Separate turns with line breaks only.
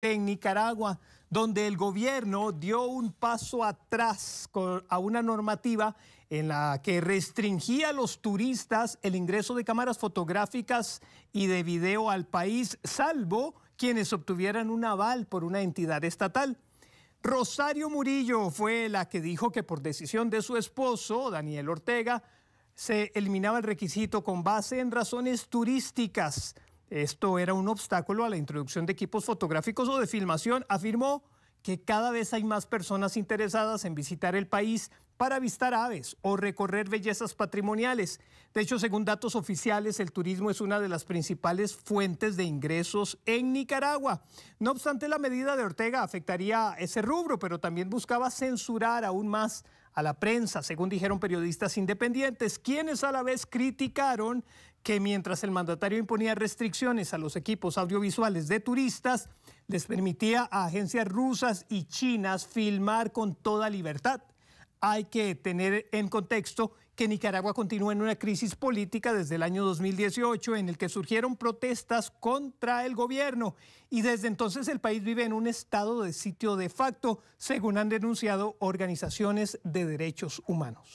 en Nicaragua, donde el gobierno dio un paso atrás a una normativa en la que restringía a los turistas el ingreso de cámaras fotográficas y de video al país, salvo quienes obtuvieran un aval por una entidad estatal. Rosario Murillo fue la que dijo que por decisión de su esposo, Daniel Ortega, se eliminaba el requisito con base en razones turísticas. Esto era un obstáculo a la introducción de equipos fotográficos o de filmación, afirmó que cada vez hay más personas interesadas en visitar el país para avistar aves o recorrer bellezas patrimoniales. De hecho, según datos oficiales, el turismo es una de las principales fuentes de ingresos en Nicaragua. No obstante, la medida de Ortega afectaría ese rubro, pero también buscaba censurar aún más a la prensa, según dijeron periodistas independientes, quienes a la vez criticaron que mientras el mandatario imponía restricciones a los equipos audiovisuales de turistas, les permitía a agencias rusas y chinas filmar con toda libertad. Hay que tener en contexto que Nicaragua continúa en una crisis política desde el año 2018 en el que surgieron protestas contra el gobierno y desde entonces el país vive en un estado de sitio de facto, según han denunciado organizaciones de derechos humanos.